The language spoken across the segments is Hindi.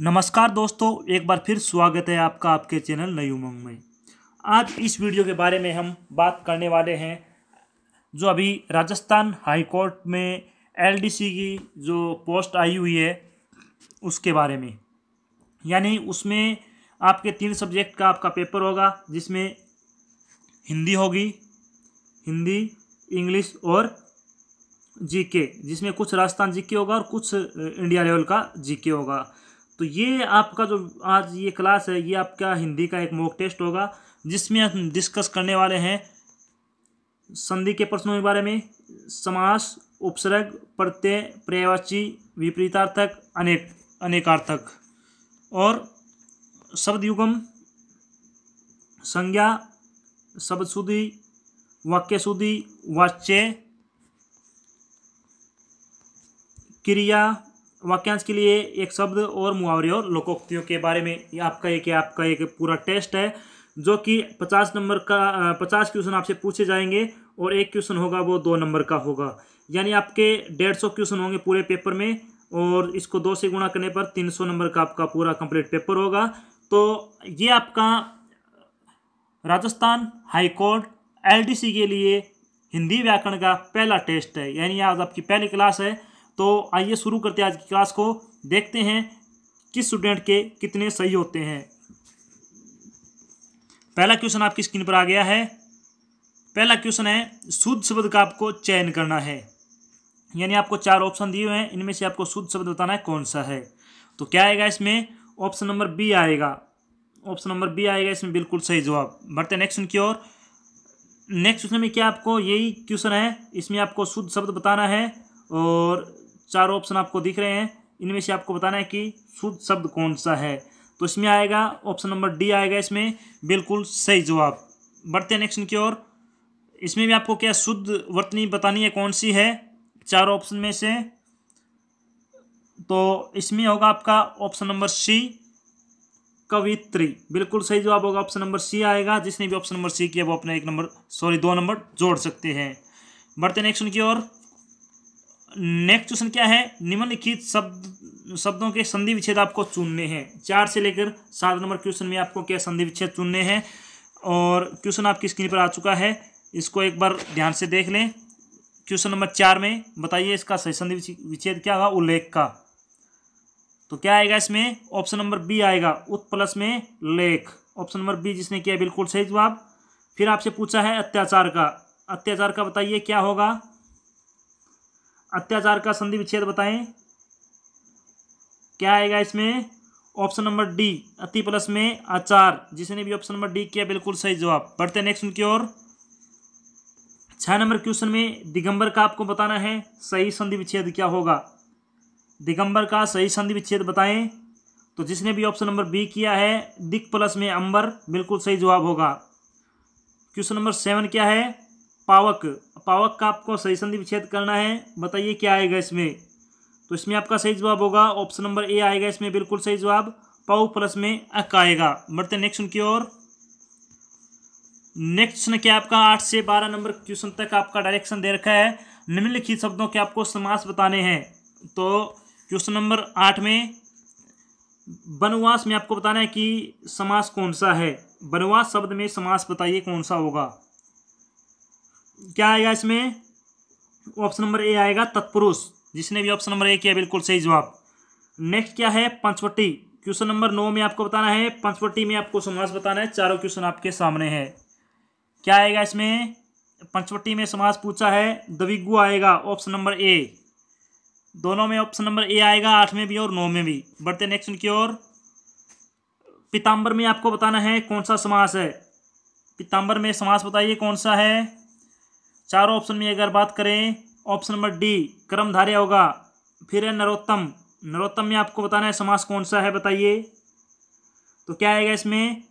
नमस्कार दोस्तों एक बार फिर स्वागत है आपका आपके चैनल नई उमंग में आज इस वीडियो के बारे में हम बात करने वाले हैं जो अभी राजस्थान हाई कोर्ट में एलडीसी की जो पोस्ट आई हुई है उसके बारे में यानी उसमें आपके तीन सब्जेक्ट का आपका पेपर होगा जिसमें हिंदी होगी हिंदी इंग्लिश और जीके जिसमें कुछ राजस्थान जीके होगा और कुछ इंडिया लेवल का जीके होगा तो ये आपका जो आज ये क्लास है ये आपका हिंदी का एक मॉक टेस्ट होगा जिसमें हम डिस्कस करने वाले हैं संधि के प्रश्नों के बारे में समास उपसर्ग प्रत्यय पर्यायवाची विपरीतार्थक अनेक अनेकार्थक और शब्द युगम संज्ञा शब्द शुद्धि वाक्य शुद्धि वाच्य क्रिया वाक्यांश के लिए एक शब्द और मुहावरे और लोकोक्तियों के बारे में आपका एक आपका एक पूरा टेस्ट है जो कि पचास नंबर का पचास क्वेश्चन आपसे पूछे जाएंगे और एक क्वेश्चन होगा वो दो नंबर का होगा यानी आपके डेढ़ सौ क्वेश्चन होंगे पूरे पेपर में और इसको दो से गुणा करने पर तीन सौ नंबर का आपका पूरा कंप्लीट पेपर होगा तो ये आपका राजस्थान हाईकोर्ट सी के लिए हिंदी व्याकरण का पहला टेस्ट है यानी आज आपकी पहली क्लास है तो आइए शुरू करते हैं आज की क्लास को देखते हैं किस स्टूडेंट के कितने सही होते हैं पहला क्वेश्चन आपकी स्क्रीन पर आ गया है पहला क्वेश्चन है शुद्ध शब्द का आपको चयन करना है यानी आपको चार ऑप्शन दिए हुए हैं इनमें से आपको शुद्ध शब्द बताना है कौन सा है तो क्या आएगा इसमें ऑप्शन नंबर बी आएगा ऑप्शन नंबर बी आएगा इसमें बिल्कुल सही जवाब बढ़ते नेक्स्ट क्वेश्चन की ओर नेक्स्ट क्वेश्चन में क्या आपको यही क्वेश्चन है इसमें आपको शुद्ध शब्द बताना है और चार ऑप्शन आपको दिख रहे हैं इनमें से आपको बताना है कि शुद्ध शब्द कौन सा है तो इसमें आएगा ऑप्शन नंबर डी आएगा इसमें बिल्कुल सही जवाब बढ़ते हैं नेक्स्ट की ओर इसमें भी आपको क्या शुद्ध वर्तनी बतानी है कौन सी है चार ऑप्शन में से तो इसमें होगा आपका ऑप्शन नंबर सी कवित्री बिल्कुल सही जवाब होगा ऑप्शन नंबर सी आएगा जिसने भी ऑप्शन नंबर सी किया वो अपने एक नंबर सॉरी दो नंबर जोड़ सकते हैं बढ़ते नेक्स्ट की ओर नेक्स्ट क्वेश्चन क्या है निम्नलिखित शब्द शब्दों के संधि विच्छेद आपको चुनने हैं चार से लेकर सात नंबर क्वेश्चन में आपको क्या संधि विच्छेद चुनने हैं और क्वेश्चन आपकी स्क्रीन पर आ चुका है इसको एक बार ध्यान से देख लें क्वेश्चन नंबर चार में बताइए इसका सही संधि विच्छेद क्या होगा उल्लेख का तो क्या आएगा इसमें ऑप्शन नंबर बी आएगा उत् प्लस में लेख ऑप्शन नंबर बी जिसने किया बिल्कुल सही जवाब फिर आपसे पूछा है अत्याचार का अत्याचार का बताइए क्या होगा अत्याचार का संधि विच्छेद बताएं क्या आएगा इसमें ऑप्शन नंबर डी अति प्लस में आचार जिसने भी ऑप्शन नंबर डी किया बिल्कुल सही जवाब बढ़ते हैं नेक्स्ट उनकी ओर छह नंबर क्वेश्चन में दिगंबर का आपको बताना है सही संधि विच्छेद क्या होगा दिगंबर का सही संधि विच्छेद बताएं तो जिसने भी ऑप्शन नंबर बी किया है दिक प्लस में अंबर बिल्कुल सही जवाब होगा क्वेश्चन नंबर सेवन क्या है पावक पावक का आपको सही संधि विच्छेद करना है बताइए क्या आएगा इसमें तो इसमें आपका सही जवाब होगा ऑप्शन नंबर ए आएगा इसमें बिल्कुल सही जवाब पाउ प्लस में अक आएगा बढ़ते नेक्स्ट उनकी ओर नेक्स्ट क्वेश्चन क्या आपका आठ से बारह नंबर क्वेश्चन तक आपका डायरेक्शन दे रखा है निम्नलिखित शब्दों के आपको समास बताने हैं तो क्वेश्चन नंबर आठ में वनवास में आपको बताना है कि समास कौन सा है वनवास शब्द में समास बताइए कौन सा होगा क्या आएगा इसमें ऑप्शन नंबर ए आएगा तत्पुरुष जिसने भी ऑप्शन नंबर ए किया बिल्कुल सही जवाब नेक्स्ट क्या है पंचवटी क्वेश्चन नंबर नौ में आपको बताना है पंचवटी में आपको समास बताना है चारों क्वेश्चन आपके सामने है क्या आएगा इसमें पंचवटी में समास पूछा है दविगु आएगा ऑप्शन नंबर ए दोनों में ऑप्शन नंबर ए आएगा आठ में भी और नौ में भी बढ़ते नेक्स्ट की ओर पिताम्बर में आपको बताना है कौन सा समास है पिताम्बर में समास बताइए कौन सा है चारों ऑप्शन में अगर बात करें ऑप्शन नंबर डी क्रमधारय होगा फिर है नरोत्तम नरोत्तम में आपको बताना है समास कौन सा है बताइए तो क्या आएगा इसमें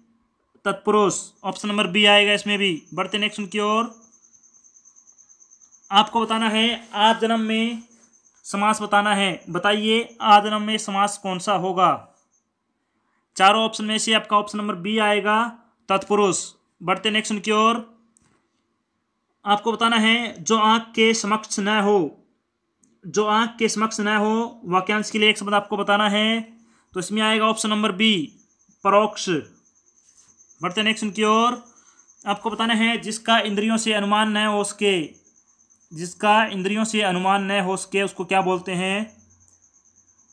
तत्पुरुष ऑप्शन नंबर बी आएगा इसमें भी बढ़ते नेक्स्ट की ओर आपको बताना है आज जन्म में समास बताना है बताइए आज जन्म में समास कौन सा होगा चारों ऑप्शन में से आपका ऑप्शन नंबर बी आएगा तत्पुरुष बढ़ते नेक्स्ट की ओर आपको बताना है जो आंख के समक्ष न हो जो आंख के समक्ष न हो वाक्यांश के लिए एक शब्द आपको बताना है तो इसमें आएगा ऑप्शन नंबर बी परोक्ष बढ़ते नेक्स्ट की ओर आपको बताना है जिसका इंद्रियों से अनुमान न हो सके जिसका इंद्रियों से अनुमान न हो सके उसको क्या बोलते हैं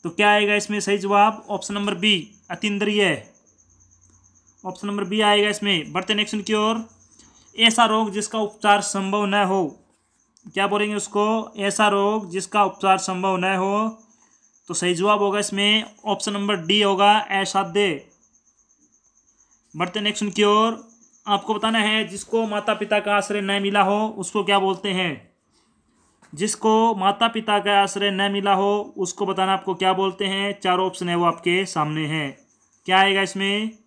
तो क्या आएगा इसमें सही जवाब ऑप्शन नंबर बी अतिद्रिय ऑप्शन नंबर बी आएगा इसमें बढ़ते नेक्स्ट की ओर ऐसा रोग जिसका उपचार संभव न हो क्या बोलेंगे उसको ऐसा रोग जिसका उपचार संभव न हो तो सही जवाब होगा इसमें ऑप्शन नंबर डी होगा असाध्य बढ़ते नेक्स्ट की ओर आपको बताना है जिसको माता पिता का आश्रय न मिला हो उसको क्या बोलते हैं जिसको माता पिता का आश्रय न मिला हो उसको बताना आपको क्या बोलते हैं चार ऑप्शन है वो आपके सामने हैं क्या आएगा इसमें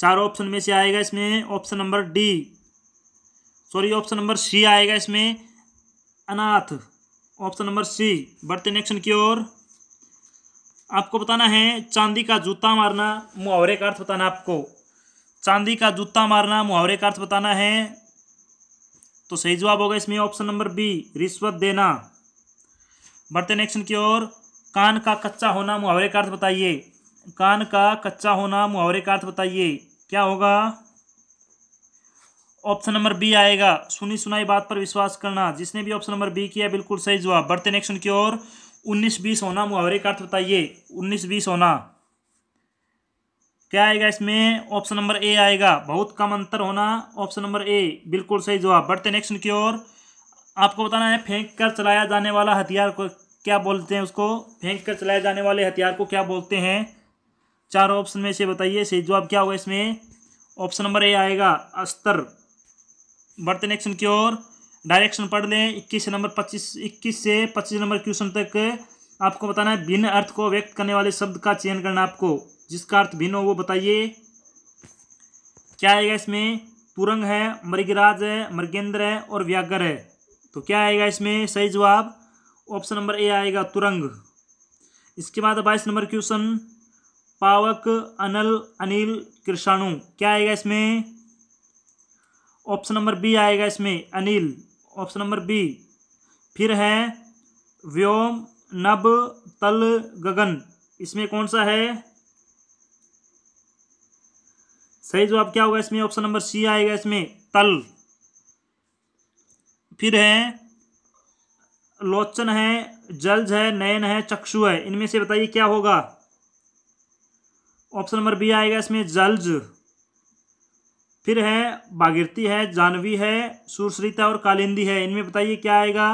चार ऑप्शन में से आएगा इसमें option number D sorry option number C आएगा इसमें अनाथ ऑप्शन नंबर सी बढ़ते नेक्शन की ओर आपको बताना है चांदी का जूता मारना मुहावरे का अर्थ बताना आपको चांदी का जूता मारना मुहावरे का अर्थ बताना है तो सही जवाब होगा इसमें ऑप्शन नंबर बी रिश्वत देना बढ़ते नेक्शन की ओर कान का कच्चा होना मुहावरे का अर्थ बताइए कान का कच्चा होना मुहावरे का अर्थ बताइए क्या होगा ऑप्शन नंबर बी आएगा सुनी सुनाई बात पर विश्वास करना जिसने भी ऑप्शन नंबर बी किया बिल्कुल सही जवाब बढ़ते नेक्शन की ओर उन्नीस बीस होना मुहावरे का अर्थ बताइए उन्नीस बीस होना क्या आएगा इसमें ऑप्शन नंबर ए आएगा बहुत कम अंतर होना ऑप्शन नंबर ए बिल्कुल सही जवाब बढ़ते नेक्शन की ओर आपको बताना है फेंक कर चलाया जाने वाला हथियार को क्या बोलते हैं उसको फेंक कर चलाए जाने वाले हथियार को क्या बोलते हैं चार ऑप्शन में से बताइए सही जवाब क्या होगा इसमें ऑप्शन नंबर ए आएगा अस्तर बढ़ते नेक्शन की ओर डायरेक्शन पढ़ लें इक्कीस से नंबर पच्चीस इक्कीस से पच्चीस नंबर क्वेश्चन तक आपको बताना है भिन्न अर्थ को व्यक्त करने वाले शब्द का चयन करना आपको जिसका अर्थ भिन्न हो वो बताइए क्या आएगा इसमें तुरंग है मृगराज है मृगेंद्र है और व्यागर है तो क्या आएगा इसमें सही जवाब ऑप्शन नंबर ए आएगा तुरंग इसके बाद बाईस नंबर क्वेश्चन पावक अनल अनिल कृषाणु क्या आएगा इसमें ऑप्शन नंबर बी आएगा इसमें अनिल ऑप्शन नंबर बी फिर है व्योम नब तल गगन इसमें कौन सा है सही जवाब क्या होगा इसमें ऑप्शन नंबर सी आएगा इसमें तल फिर है लोचन है जल्ज है नयन है चक्षु है इनमें से बताइए क्या होगा ऑप्शन नंबर बी आएगा इसमें जल्ज फिर है बागीरती है जानवी है सुरश्रिता और कालिंदी है इनमें बताइए क्या आएगा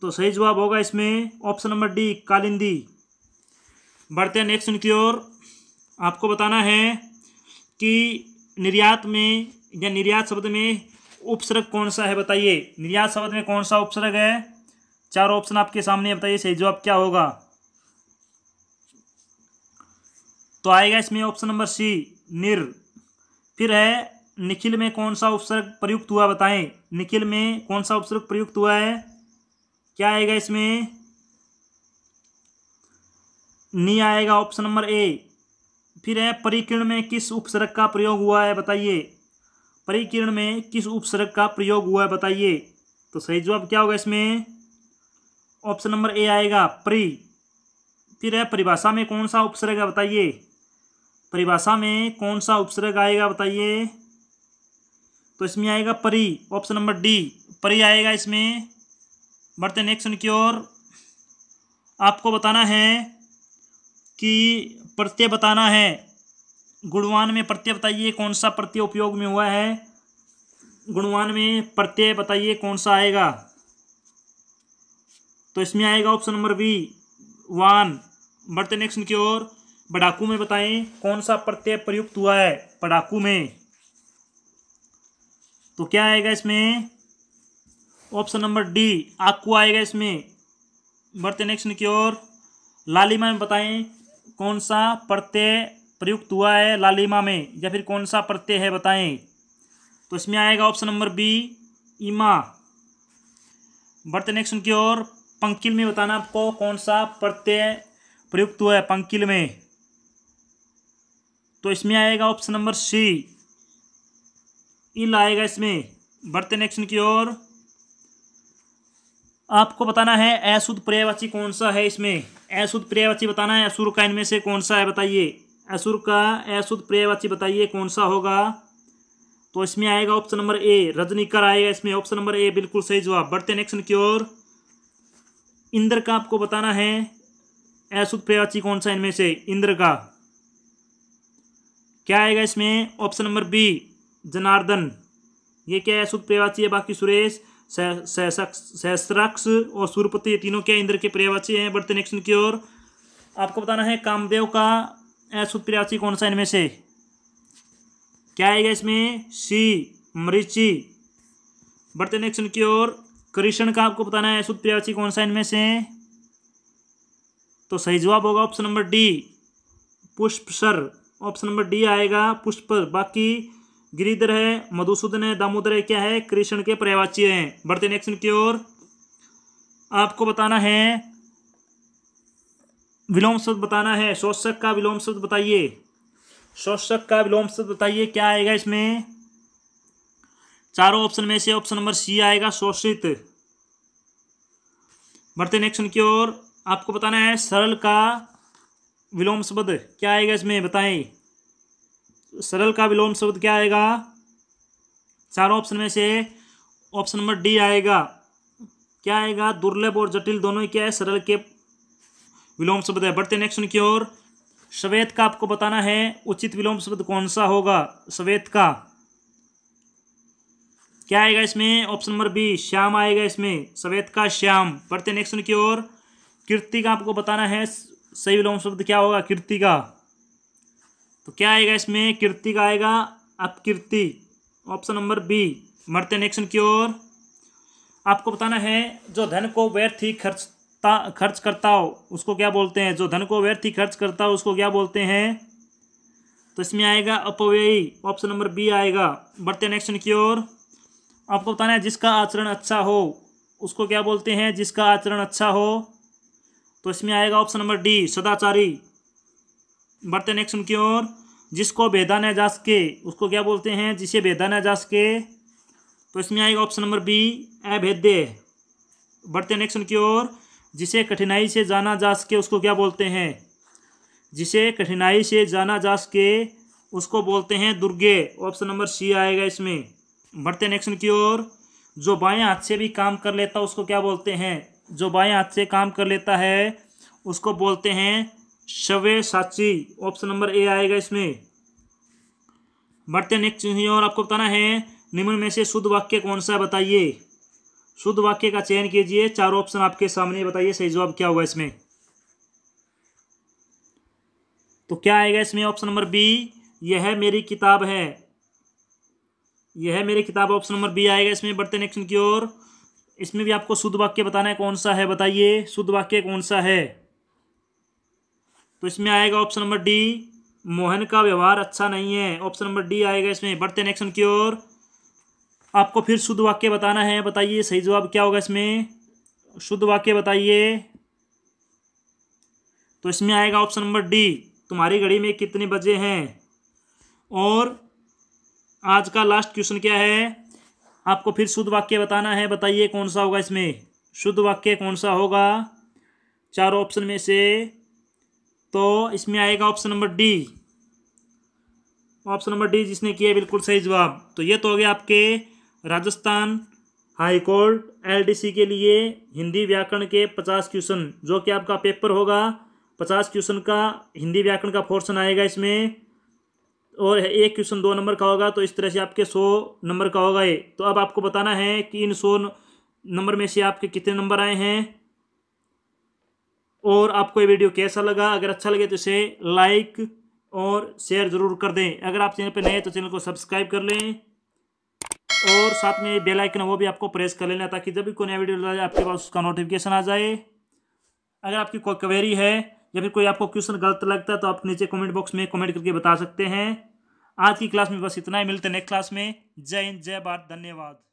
तो सही जवाब होगा इसमें ऑप्शन नंबर डी कालिंदी बढ़ते हैं नेक्स्ट की ओर आपको बताना है कि निर्यात में या निर्यात शब्द में उपसर्ग कौन सा है बताइए निर्यात शब्द में कौन सा उपसर्ग है चार ऑप्शन आपके सामने बताइए सही जवाब क्या होगा तो आएगा इसमें ऑप्शन नंबर सी निर फिर है निखिल में कौन सा उपसर्ग प्रयुक्त हुआ बताएं निखिल में कौन सा उपसर्ग प्रयुक्त हुआ है क्या आएगा इसमें नी आएगा ऑप्शन नंबर ए फिर है परिकीर्ण में किस उपसर्ग का प्रयोग हुआ है बताइए परिकीर्ण में किस उपसर्ग का प्रयोग हुआ है बताइए तो सही जवाब क्या होगा इसमें ऑप्शन नंबर ए आएगा परी फिर है परिभाषा में कौन सा उपसर्ग है बताइए परिभाषा में कौन सा उपसर्ग आएगा बताइए तो इसमें आएगा परी ऑप्शन नंबर डी परी आएगा इसमें बढ़ते नेक्स्ट की ओर आपको बताना है कि प्रत्यय बताना है गुणवान में प्रत्यय बताइए कौन सा प्रत्यय उपयोग में हुआ है गुणवान में प्रत्यय बताइए कौन सा आएगा तो इसमें आएगा ऑप्शन नंबर बी वान बढ़ते नेक्स्ट की ओर पड़ाकू में बताएं कौन सा प्रत्यय प्रयुक्त हुआ है पड़ाकू में तो क्या आएगा इसमें ऑप्शन नंबर डी आकू आएगा इसमें बढ़ते नेक्स्ट की ओर लालिमा में बताएं कौन सा प्रत्यय प्रयुक्त हुआ है लालिमा में या फिर कौन सा प्रत्यय है बताएं तो इसमें आएगा ऑप्शन नंबर बी इमा बढ़ते नेक्स्ट की ओर पंकिल में बताना आपको कौन सा प्रत्यय प्रयुक्त हुआ है पंकिल में तो इसमें आएगा ऑप्शन नंबर सी इल आएगा इसमें बढ़ते नेक्स्ट की ओर आपको बताना है अशुद्ध पर्यायवाची कौन सा है इसमें अशुद्ध पर्यायवाची बताना है असुर का इनमें से कौन सा है बताइए असुर का अशुद्ध पर्यायवाची बताइए कौन सा होगा तो इसमें आएगा ऑप्शन नंबर ए रजनीकर आएगा इसमें ऑप्शन नंबर ए बिल्कुल सही जवाब बढ़ते नेक्स्ट की ओर इंद्र का आपको बताना है अशुद्ध पर्यायवाची कौन सा इनमें से इंद्र का क्या आएगा इसमें ऑप्शन नंबर बी जनार्दन ये क्या है शुभ है बाकी सुरेश सहस्राक्ष और सूर्यपति ये तीनों क्या इंद्र के पर्यायवाची हैं बढ़ते नेक्स्ट की ओर आपको बताना है कामदेव का अशुभ पर्यायवाची कौन सा इनमें से क्या आएगा इसमें सी मरीचि बढ़ते नेक्स्ट की ओर कृष्ण का आपको बताना है अशुभ पर्यायवाची कौन सा इनमें से तो सही जवाब होगा ऑप्शन नंबर डी पुष्प सर ऑप्शन नंबर डी आएगा पुष्प बाकी गिरिधर है मधुसूदन है दामोदर है क्या है कृष्ण के पर्यावाची हैं बढ़ते नेक्स्ट की ओर आपको बताना है विलोम शब्द बताना है शोषक का विलोम शब्द बताइए शोषक का विलोम शब्द बताइए क्या आएगा इसमें चारों ऑप्शन में से ऑप्शन नंबर सी आएगा शोषित बढ़ते नेक्स्ट की ओर आपको बताना है सरल का विलोम शब्द क्या आएगा इसमें बताएं सरल का विलोम शब्द क्या आएगा चारों ऑप्शन में से ऑप्शन नंबर डी आएगा क्या आएगा दुर्लभ और जटिल दोनों ही क्या है सरल के विलोम शब्द है बढ़ते नेक्स्ट की ओर श्वेत का आपको बताना है उचित विलोम शब्द कौन सा होगा श्वेत का क्या आएगा इसमें ऑप्शन नंबर बी श्याम आएगा इसमें श्वेत का श्याम बढ़ते नेक्स्ट की ओर कीर्ति का आपको बताना है सही विलोम शब्द क्या होगा कीर्ति का तो क्या आएगा इसमें कीर्ति का आएगा अपकीर्ति ऑप्शन नंबर बी मरते नेक्शन की ओर आपको बताना है जो धन को व्यर्थ ही खर्च खर्च करता हो उसको क्या बोलते हैं जो धन को व्यर्थ ही खर्च करता हो उसको क्या बोलते हैं तो इसमें आएगा अपव्ययी ऑप्शन नंबर बी आएगा बढ़ते नेक्स्ट की ओर आपको बताना है जिसका आचरण अच्छा हो उसको क्या बोलते हैं जिसका आचरण अच्छा हो तो इसमें आएगा ऑप्शन नंबर डी सदाचारी बढ़ते नेक्स्ट उनकी ओर जिसको भेदा न जा सके उसको क्या बोलते हैं जिसे भेदा न जा सके तो इसमें आएगा ऑप्शन नंबर बी अभेद्य बढ़ते नेक्स्ट उनकी ओर जिसे कठिनाई से जाना जा सके उसको क्या बोलते हैं जिसे कठिनाई से जाना जा सके उसको बोलते हैं दुर्गे ऑप्शन नंबर सी आएगा इसमें बढ़ते नेक्स्ट की ओर जो बाएं हाथ से भी काम कर लेता उसको क्या बोलते हैं जो बाएं हाथ से काम कर लेता है उसको बोलते हैं शवे साक्षी ऑप्शन नंबर ए आएगा इसमें बढ़ते नेक्स्ट और आपको बताना है निम्न में से शुद्ध वाक्य कौन सा बताइए शुद्ध वाक्य का चयन कीजिए चार ऑप्शन आपके सामने बताइए सही जवाब क्या होगा इसमें तो क्या आएगा इसमें ऑप्शन नंबर बी यह मेरी किताब है यह मेरी किताब ऑप्शन नंबर बी आएगा इसमें बढ़ते नेक्स्ट की ओर इसमें भी आपको शुद्ध वाक्य बताना है कौन सा है बताइए शुद्ध वाक्य कौन सा है तो इसमें आएगा ऑप्शन नंबर डी मोहन का व्यवहार अच्छा नहीं है ऑप्शन नंबर डी आएगा इसमें बढ़ते नेक्शन की ओर आपको फिर शुद्ध वाक्य बताना है बताइए सही जवाब क्या होगा इसमें शुद्ध वाक्य बताइए तो इसमें आएगा ऑप्शन नंबर डी तुम्हारी घड़ी में कितने बजे हैं और आज का लास्ट क्वेश्चन क्या है आपको फिर शुद्ध वाक्य बताना है बताइए कौन सा होगा इसमें शुद्ध वाक्य कौन सा होगा चार ऑप्शन में से तो इसमें आएगा option number D option number D जिसने किया बिल्कुल सही जवाब तो ये तो हो गया आपके राजस्थान हाईकोर्ट एलडीसी के लिए हिंदी व्याकरण के पचास क्वेश्चन जो कि आपका पेपर होगा पचास क्वेश्चन का हिंदी व्याकरण का पोर्शन आएगा इसमें और एक क्वेश्चन दो नंबर का होगा तो इस तरह से आपके सौ नंबर का होगा ये तो अब आपको बताना है कि इन सौ नंबर में से आपके कितने नंबर आए हैं और आपको ये वीडियो कैसा लगा अगर अच्छा लगे तो इसे लाइक और शेयर ज़रूर कर दें अगर आप चैनल पर नए हैं तो चैनल को सब्सक्राइब कर लें और साथ में बेल आइकन वो भी आपको प्रेस कर लेना ताकि जब भी कोई नया वीडियो डाला आपके पास उसका नोटिफिकेशन आ जाए अगर आपकी कोई क्वेरी है या फिर कोई आपको क्वेश्चन गलत लगता है तो आप नीचे कमेंट बॉक्स में कमेंट करके बता सकते हैं आज की क्लास में बस इतना ही मिलते हैं नेक्स्ट क्लास में जय हिंद जय भारत धन्यवाद